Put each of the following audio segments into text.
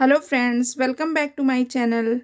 hello friends welcome back to my channel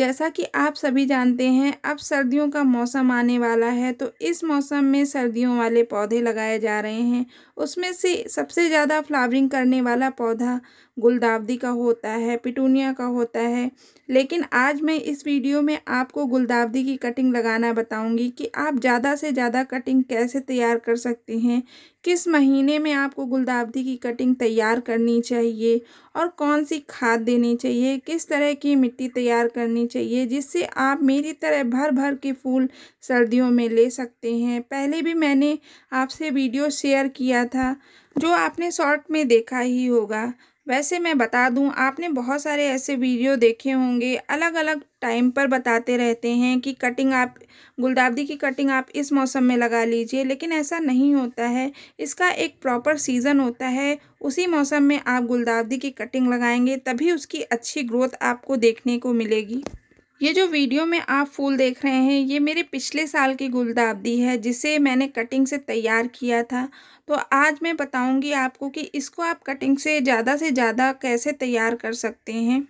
जैसा कि आप सभी जानते हैं अब सर्दियों का मौसम आने वाला है तो इस मौसम में सर्दियों वाले पौधे लगाए जा रहे हैं उसमें से सबसे ज़्यादा फ्लावरिंग करने वाला पौधा गुलदावदी का होता है पिटूनिया का होता है लेकिन आज मैं इस वीडियो में आपको गुलदावदी की कटिंग लगाना बताऊंगी कि आप ज़्यादा से ज़्यादा कटिंग कैसे तैयार कर सकते हैं किस महीने में आपको गुलदावदी की कटिंग तैयार करनी चाहिए और कौन सी खाद देनी चाहिए किस तरह की मिट्टी तैयार करनी चाहिए जिससे आप मेरी तरह भर भर के फूल सर्दियों में ले सकते हैं पहले भी मैंने आपसे वीडियो शेयर किया था जो आपने शॉर्ट में देखा ही होगा वैसे मैं बता दूं आपने बहुत सारे ऐसे वीडियो देखे होंगे अलग अलग टाइम पर बताते रहते हैं कि कटिंग आप गुलदाबदी की कटिंग आप इस मौसम में लगा लीजिए लेकिन ऐसा नहीं होता है इसका एक प्रॉपर सीज़न होता है उसी मौसम में आप गुलदाबदी की कटिंग लगाएंगे तभी उसकी अच्छी ग्रोथ आपको देखने को मिलेगी ये जो वीडियो में आप फूल देख रहे हैं ये मेरे पिछले साल की गुलदाबदी है जिसे मैंने कटिंग से तैयार किया था तो आज मैं बताऊंगी आपको कि इसको आप कटिंग से ज़्यादा से ज़्यादा कैसे तैयार कर सकते हैं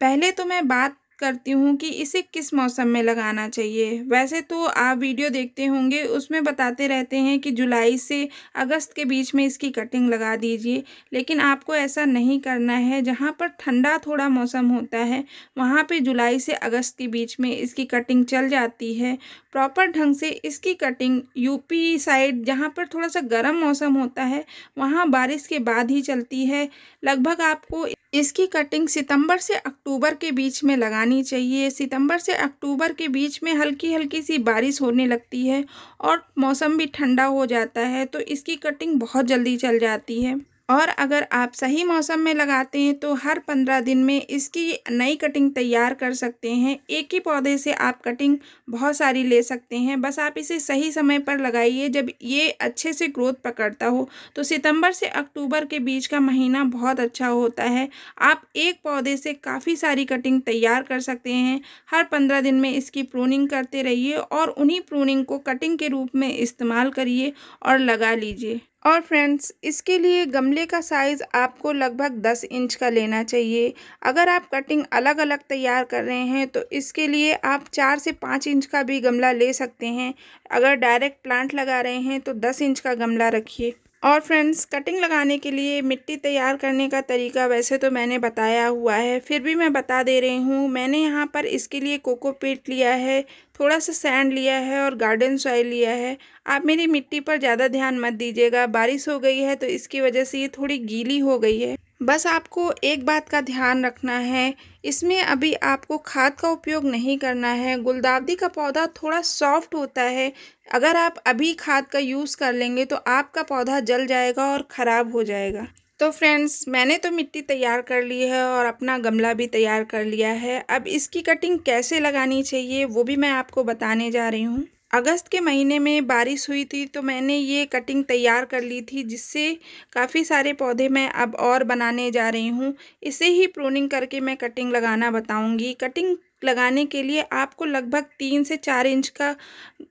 पहले तो मैं बात करती हूँ कि इसे किस मौसम में लगाना चाहिए वैसे तो आप वीडियो देखते होंगे उसमें बताते रहते हैं कि जुलाई से अगस्त के बीच में इसकी कटिंग लगा दीजिए लेकिन आपको ऐसा नहीं करना है जहाँ पर ठंडा थोड़ा मौसम होता है वहाँ पे जुलाई से अगस्त के बीच में इसकी कटिंग चल जाती है प्रॉपर ढंग से इसकी कटिंग यूपी साइड जहाँ पर थोड़ा सा गर्म मौसम होता है वहाँ बारिश के बाद ही चलती है लगभग आपको इसकी कटिंग सितंबर से अक्टूबर के बीच में लगानी चाहिए सितंबर से अक्टूबर के बीच में हल्की हल्की सी बारिश होने लगती है और मौसम भी ठंडा हो जाता है तो इसकी कटिंग बहुत जल्दी चल जाती है और अगर आप सही मौसम में लगाते हैं तो हर पंद्रह दिन में इसकी नई कटिंग तैयार कर सकते हैं एक ही पौधे से आप कटिंग बहुत सारी ले सकते हैं बस आप इसे सही समय पर लगाइए जब ये अच्छे से ग्रोथ पकड़ता हो तो सितंबर से अक्टूबर के बीच का महीना बहुत अच्छा होता है आप एक पौधे से काफ़ी सारी कटिंग तैयार कर सकते हैं हर पंद्रह दिन में इसकी प्रूनिंग करते रहिए और उन्हीं प्रूनिंग को कटिंग के रूप में इस्तेमाल करिए और लगा लीजिए और फ्रेंड्स इसके लिए गमले का साइज़ आपको लगभग 10 इंच का लेना चाहिए अगर आप कटिंग अलग अलग तैयार कर रहे हैं तो इसके लिए आप चार से पाँच इंच का भी गमला ले सकते हैं अगर डायरेक्ट प्लांट लगा रहे हैं तो 10 इंच का गमला रखिए और फ्रेंड्स कटिंग लगाने के लिए मिट्टी तैयार करने का तरीका वैसे तो मैंने बताया हुआ है फिर भी मैं बता दे रही हूँ मैंने यहाँ पर इसके लिए कोको पेट लिया है थोड़ा सा सैंड लिया है और गार्डन सॉइल लिया है आप मेरी मिट्टी पर ज़्यादा ध्यान मत दीजिएगा बारिश हो गई है तो इसकी वजह से ये थोड़ी गीली हो गई है बस आपको एक बात का ध्यान रखना है इसमें अभी आपको खाद का उपयोग नहीं करना है गुलदावदी का पौधा थोड़ा सॉफ्ट होता है अगर आप अभी खाद का यूज़ कर लेंगे तो आपका पौधा जल जाएगा और ख़राब हो जाएगा तो फ्रेंड्स मैंने तो मिट्टी तैयार कर ली है और अपना गमला भी तैयार कर लिया है अब इसकी कटिंग कैसे लगानी चाहिए वो भी मैं आपको बताने जा रही हूँ अगस्त के महीने में बारिश हुई थी तो मैंने ये कटिंग तैयार कर ली थी जिससे काफ़ी सारे पौधे मैं अब और बनाने जा रही हूँ इसे ही प्रूनिंग करके मैं कटिंग लगाना बताऊँगी कटिंग लगाने के लिए आपको लगभग तीन से चार इंच का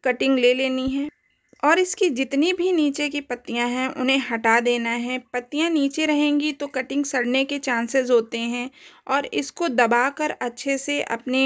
कटिंग ले लेनी है और इसकी जितनी भी नीचे की पत्तियां हैं उन्हें हटा देना है पत्तियां नीचे रहेंगी तो कटिंग सड़ने के चांसेस होते हैं और इसको दबाकर अच्छे से अपने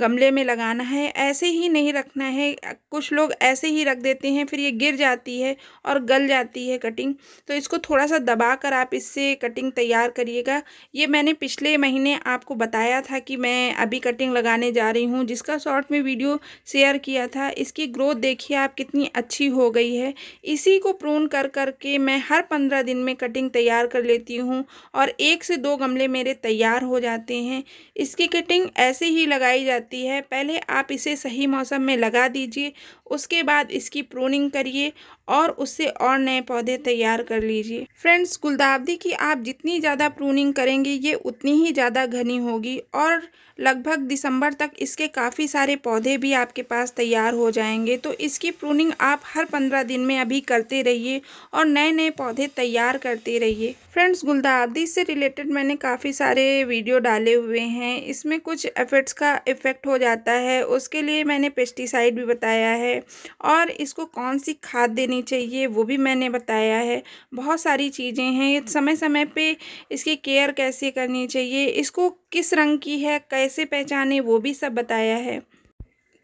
गमले में लगाना है ऐसे ही नहीं रखना है कुछ लोग ऐसे ही रख देते हैं फिर ये गिर जाती है और गल जाती है कटिंग तो इसको थोड़ा सा दबाकर आप इससे कटिंग तैयार करिएगा ये मैंने पिछले महीने आपको बताया था कि मैं अभी कटिंग लगाने जा रही हूँ जिसका शॉर्ट में वीडियो शेयर किया था इसकी ग्रोथ देखिए आप कितनी अच्छी हो गई है इसी को प्रून कर कर के मैं हर पंद्रह दिन में कटिंग तैयार कर लेती हूँ और एक से दो गमले मेरे तैयार हो जाते जाते हैं इसकी कटिंग ऐसे ही लगाई जाती है पहले आप इसे सही मौसम में लगा दीजिए उसके बाद इसकी प्रोनिंग करिए और उससे और नए पौधे तैयार कर लीजिए फ्रेंड्स गुलदावदी की आप जितनी ज़्यादा प्रोनिंग करेंगे ये उतनी ही ज़्यादा घनी होगी और लगभग दिसंबर तक इसके काफ़ी सारे पौधे भी आपके पास तैयार हो जाएंगे तो इसकी प्रोनिंग आप हर पंद्रह दिन में अभी करते रहिए और नए नए पौधे तैयार करते रहिए फ्रेंड्स गुलदावदी से रिलेटेड मैंने काफ़ी सारे वीडियो डाले हुए हैं इसमें कुछ एफेक्ट्स का इफ़ेक्ट हो जाता है उसके लिए मैंने पेस्टिसाइड भी बताया है और इसको कौन सी खाद देनी चाहिए वो भी मैंने बताया है बहुत सारी चीज़ें हैं समय समय पे इसकी केयर कैसे करनी चाहिए इसको किस रंग की है कैसे पहचाने वो भी सब बताया है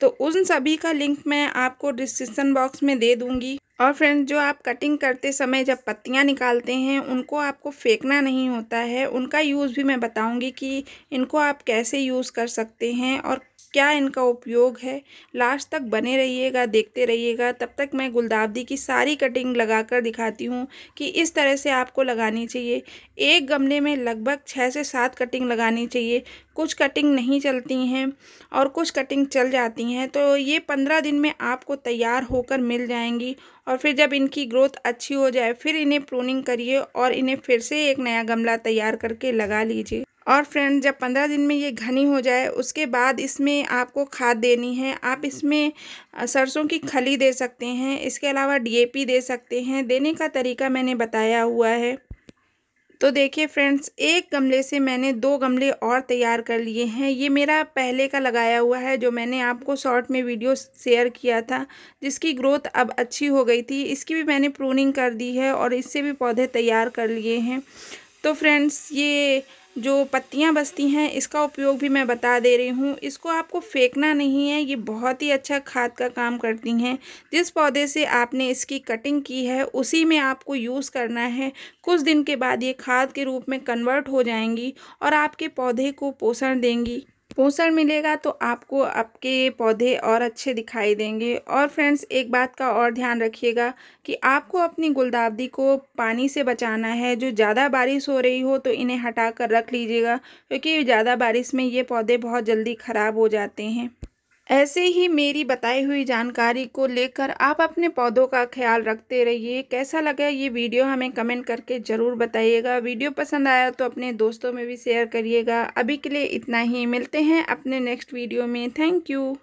तो उन सभी का लिंक मैं आपको डिस्क्रिप्सन बॉक्स में दे दूँगी और फ्रेंड्स जो आप कटिंग करते समय जब पत्तियां निकालते हैं उनको आपको फेंकना नहीं होता है उनका यूज़ भी मैं बताऊंगी कि इनको आप कैसे यूज़ कर सकते हैं और क्या इनका उपयोग है लास्ट तक बने रहिएगा देखते रहिएगा तब तक मैं गुलदावदी की सारी कटिंग लगाकर दिखाती हूँ कि इस तरह से आपको लगानी चाहिए एक गमले में लगभग छः से सात कटिंग लगानी चाहिए कुछ कटिंग नहीं चलती हैं और कुछ कटिंग चल जाती हैं तो ये पंद्रह दिन में आपको तैयार होकर मिल जाएंगी और फिर जब इनकी ग्रोथ अच्छी हो जाए फिर इन्हें प्रोनिंग करिए और इन्हें फिर से एक नया गमला तैयार करके लगा लीजिए और फ्रेंड जब पंद्रह दिन में ये घनी हो जाए उसके बाद इसमें आपको खाद देनी है आप इसमें सरसों की खली दे सकते हैं इसके अलावा डीएपी दे सकते हैं देने का तरीका मैंने बताया हुआ है तो देखिए फ्रेंड्स एक गमले से मैंने दो गमले और तैयार कर लिए हैं ये मेरा पहले का लगाया हुआ है जो मैंने आपको शॉर्ट में वीडियो शेयर किया था जिसकी ग्रोथ अब अच्छी हो गई थी इसकी भी मैंने प्रूनिंग कर दी है और इससे भी पौधे तैयार कर लिए हैं तो फ्रेंड्स ये जो पत्तियाँ बसती हैं इसका उपयोग भी मैं बता दे रही हूँ इसको आपको फेंकना नहीं है ये बहुत ही अच्छा खाद का काम करती हैं जिस पौधे से आपने इसकी कटिंग की है उसी में आपको यूज़ करना है कुछ दिन के बाद ये खाद के रूप में कन्वर्ट हो जाएंगी और आपके पौधे को पोषण देंगी पोषण मिलेगा तो आपको आपके पौधे और अच्छे दिखाई देंगे और फ्रेंड्स एक बात का और ध्यान रखिएगा कि आपको अपनी गुलदावदी को पानी से बचाना है जो ज़्यादा बारिश हो रही हो तो इन्हें हटा कर रख लीजिएगा क्योंकि ज़्यादा बारिश में ये पौधे बहुत जल्दी ख़राब हो जाते हैं ऐसे ही मेरी बताई हुई जानकारी को लेकर आप अपने पौधों का ख्याल रखते रहिए कैसा लगा ये वीडियो हमें कमेंट करके ज़रूर बताइएगा वीडियो पसंद आया तो अपने दोस्तों में भी शेयर करिएगा अभी के लिए इतना ही मिलते हैं अपने नेक्स्ट वीडियो में थैंक यू